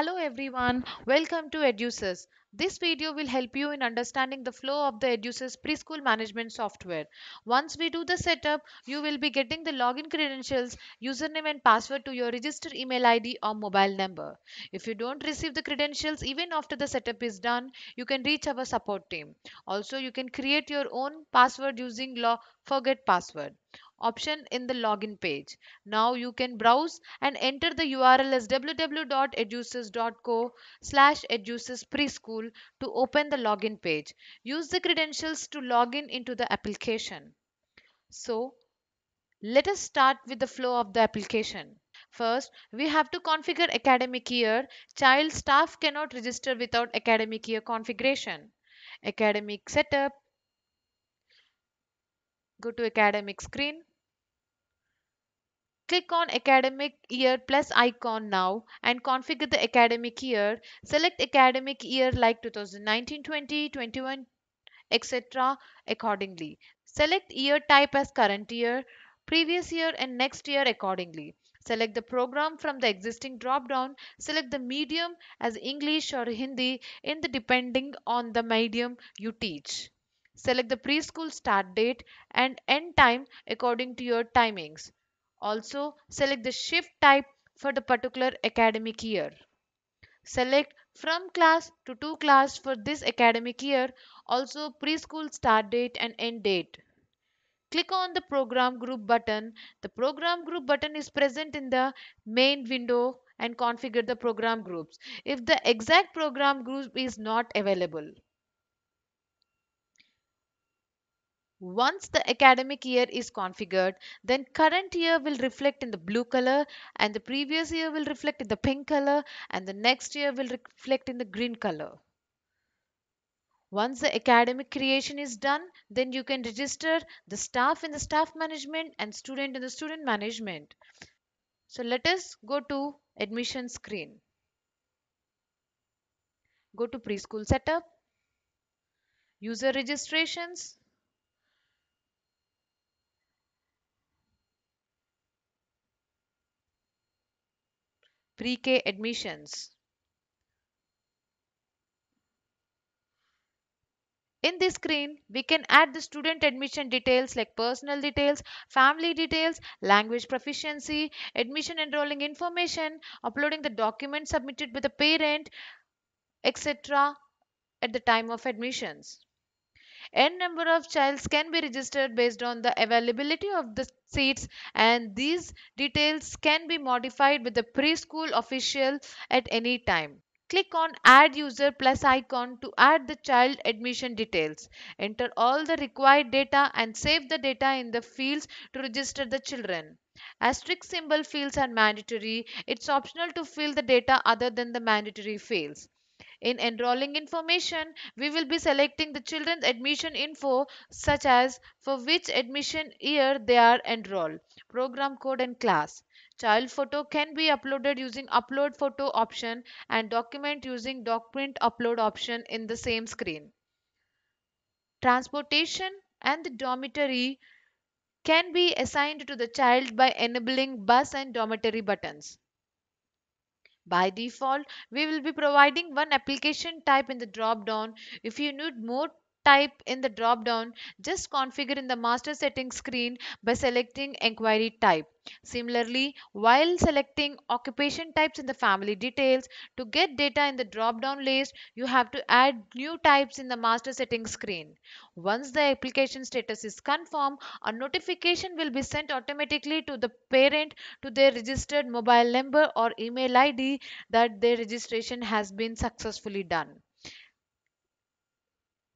Hello everyone, welcome to Educes. This video will help you in understanding the flow of the Educes preschool management software. Once we do the setup, you will be getting the login credentials, username and password to your registered email ID or mobile number. If you don't receive the credentials even after the setup is done, you can reach our support team. Also, you can create your own password using log forget password option in the login page. Now you can browse and enter the URL as wwweducesco slash preschool to open the login page. Use the credentials to log in into the application. So let us start with the flow of the application. First, we have to configure academic year. Child staff cannot register without academic year configuration. Academic setup. Go to academic screen. Click on academic year plus icon now and configure the academic year. Select academic year like 2019-20, 21, etc. accordingly. Select year type as current year, previous year and next year accordingly. Select the program from the existing drop-down. Select the medium as English or Hindi in the depending on the medium you teach. Select the preschool start date and end time according to your timings. Also, select the shift type for the particular academic year. Select from class to two class for this academic year, also preschool start date and end date. Click on the program group button. The program group button is present in the main window and configure the program groups if the exact program group is not available. Once the academic year is configured, then current year will reflect in the blue color and the previous year will reflect in the pink color and the next year will reflect in the green color. Once the academic creation is done, then you can register the staff in the staff management and student in the student management. So let us go to admission screen. Go to preschool setup, user registrations, pre-K admissions. In this screen, we can add the student admission details like personal details, family details, language proficiency, admission enrolling information, uploading the document submitted by the parent, etc. at the time of admissions. N number of childs can be registered based on the availability of the seats and these details can be modified with the preschool official at any time. Click on add user plus icon to add the child admission details. Enter all the required data and save the data in the fields to register the children. Asterisk symbol fields are mandatory. It's optional to fill the data other than the mandatory fields. In enrolling information, we will be selecting the children's admission info such as for which admission year they are enrolled, program code and class. Child photo can be uploaded using upload photo option and document using document upload option in the same screen. Transportation and the dormitory can be assigned to the child by enabling bus and dormitory buttons. By default, we will be providing one application type in the drop down. If you need more type in the drop down, just configure in the master settings screen by selecting inquiry type. Similarly, while selecting occupation types in the family details, to get data in the drop-down list, you have to add new types in the master settings screen. Once the application status is confirmed, a notification will be sent automatically to the parent to their registered mobile number or email ID that their registration has been successfully done.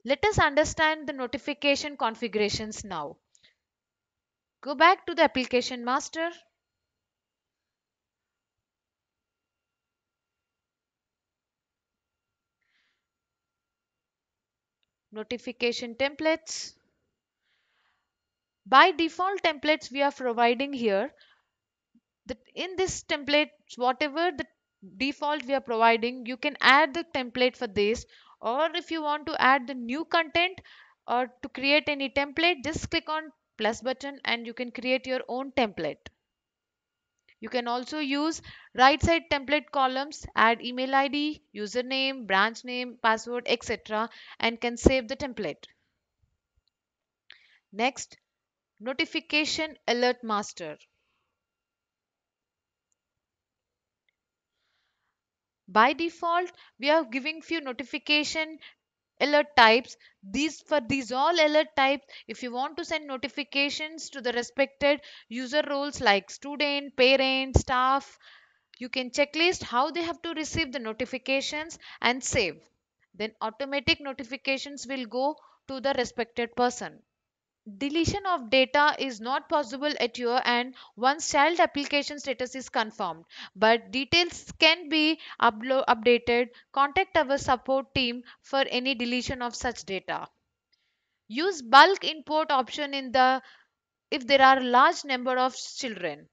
Let us understand the notification configurations now. Go back to the application master. Notification templates. By default templates we are providing here. That in this template, whatever the default we are providing, you can add the template for this or if you want to add the new content or to create any template just click on plus button and you can create your own template you can also use right side template columns add email id username branch name password etc and can save the template next notification alert master by default we are giving few notification alert types these for these all alert types if you want to send notifications to the respected user roles like student parent staff you can checklist how they have to receive the notifications and save then automatic notifications will go to the respected person deletion of data is not possible at your end once child application status is confirmed but details can be updated contact our support team for any deletion of such data use bulk import option in the if there are large number of children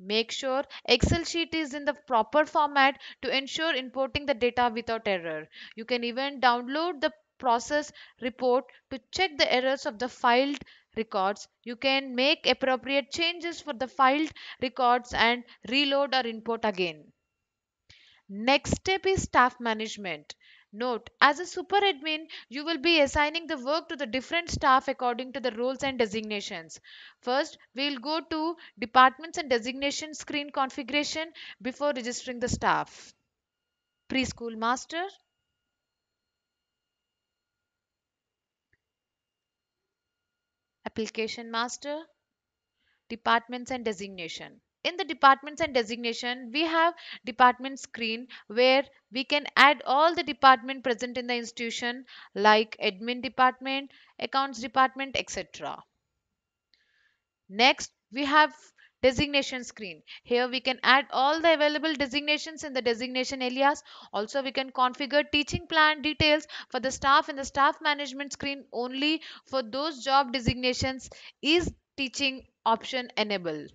make sure excel sheet is in the proper format to ensure importing the data without error you can even download the process report to check the errors of the filed records. You can make appropriate changes for the filed records and reload or import again. Next step is staff management. Note, as a super admin, you will be assigning the work to the different staff according to the roles and designations. First, we will go to departments and designation screen configuration before registering the staff. Preschool master, application master departments and designation in the departments and designation we have department screen where we can add all the department present in the institution like admin department accounts department etc next we have designation screen here we can add all the available designations in the designation alias also we can configure teaching plan details for the staff in the staff management screen only for those job designations is teaching option enabled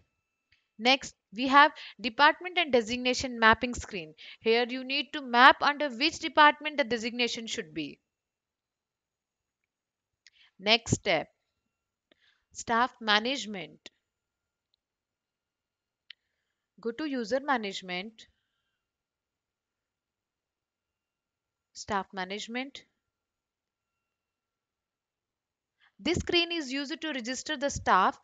next we have department and designation mapping screen here you need to map under which department the designation should be next step staff management go to user management staff management this screen is used to register the staff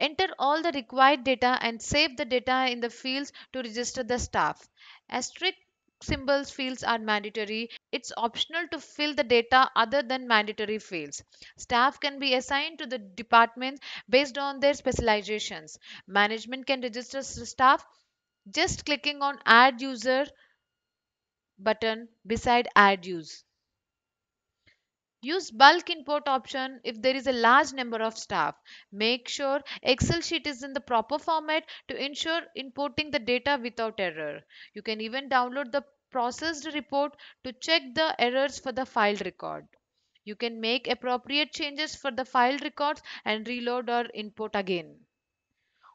enter all the required data and save the data in the fields to register the staff asterisk symbols fields are mandatory. It's optional to fill the data other than mandatory fields. Staff can be assigned to the departments based on their specializations. Management can register staff just clicking on add user button beside add use. Use bulk import option if there is a large number of staff. Make sure Excel sheet is in the proper format to ensure importing the data without error. You can even download the processed report to check the errors for the file record. You can make appropriate changes for the file records and reload or import again.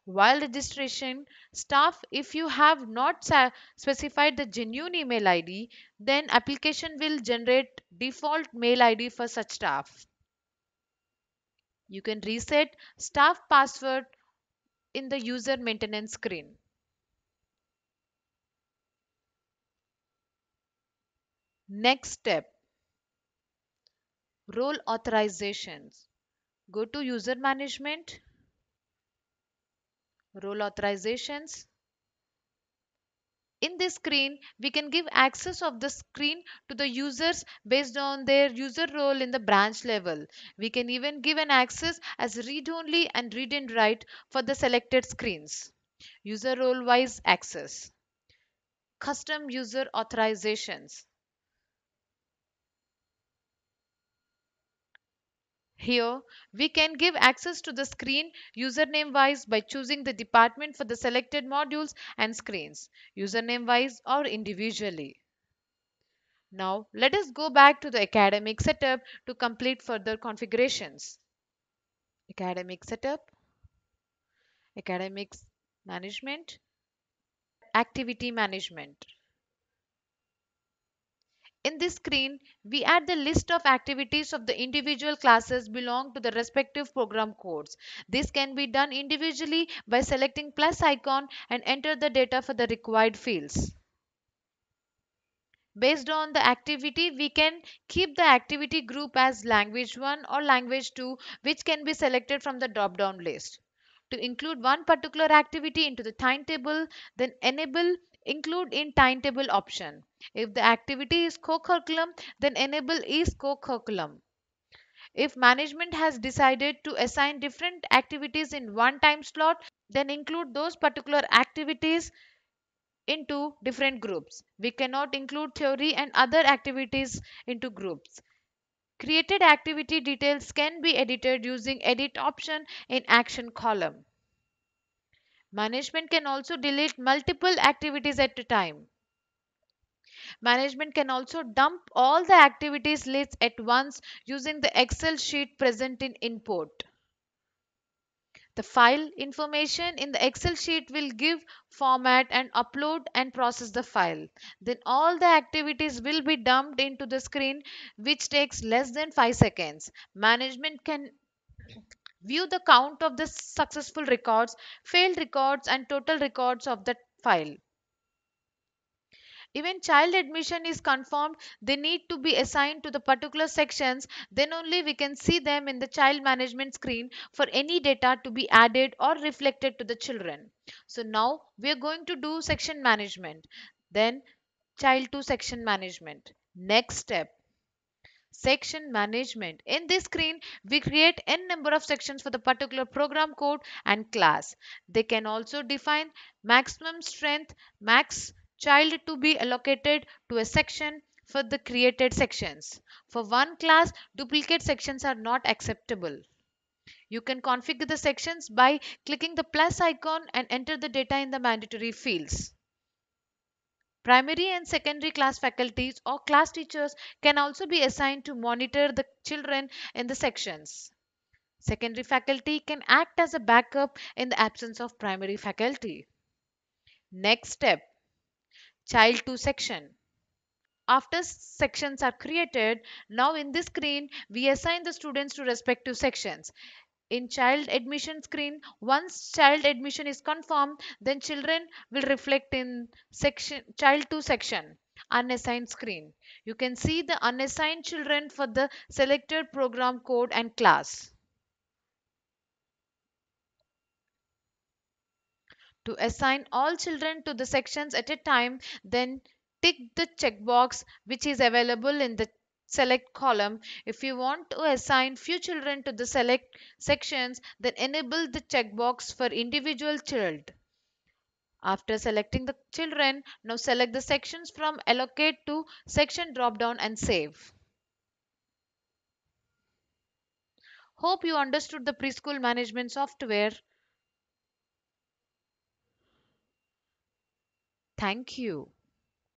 While registration, staff, if you have not specified the genuine email ID, then application will generate default mail ID for such staff. You can reset staff password in the user maintenance screen. Next step role authorizations. Go to user management role authorizations. In this screen, we can give access of the screen to the users based on their user role in the branch level. We can even give an access as read-only and read and write for the selected screens. User role-wise access. Custom user authorizations. Here, we can give access to the screen username wise by choosing the department for the selected modules and screens, username wise or individually. Now, let us go back to the academic setup to complete further configurations. Academic setup, academics management, activity management. In this screen, we add the list of activities of the individual classes belong to the respective program codes. This can be done individually by selecting plus icon and enter the data for the required fields. Based on the activity, we can keep the activity group as language 1 or language 2 which can be selected from the drop-down list. To include one particular activity into the timetable, then enable include in timetable option. If the activity is co-curriculum, then enable is co-curriculum. If management has decided to assign different activities in one time slot, then include those particular activities into different groups. We cannot include theory and other activities into groups. Created activity details can be edited using edit option in action column. Management can also delete multiple activities at a time. Management can also dump all the activities lists at once using the Excel sheet present in import. The file information in the Excel sheet will give format and upload and process the file. Then all the activities will be dumped into the screen which takes less than 5 seconds. Management can View the count of the successful records, failed records, and total records of that file. If child admission is confirmed, they need to be assigned to the particular sections. Then only we can see them in the child management screen for any data to be added or reflected to the children. So now we are going to do section management. Then child to section management. Next step section management. In this screen, we create n number of sections for the particular program code and class. They can also define maximum strength, max child to be allocated to a section for the created sections. For one class, duplicate sections are not acceptable. You can configure the sections by clicking the plus icon and enter the data in the mandatory fields. Primary and secondary class faculties or class teachers can also be assigned to monitor the children in the sections. Secondary faculty can act as a backup in the absence of primary faculty. Next step Child to section. After sections are created, now in this screen, we assign the students to respective sections in child admission screen once child admission is confirmed then children will reflect in section child 2 section unassigned screen you can see the unassigned children for the selected program code and class to assign all children to the sections at a time then tick the checkbox which is available in the select column. If you want to assign few children to the select sections, then enable the checkbox for individual child. After selecting the children, now select the sections from allocate to section dropdown and save. Hope you understood the preschool management software. Thank you.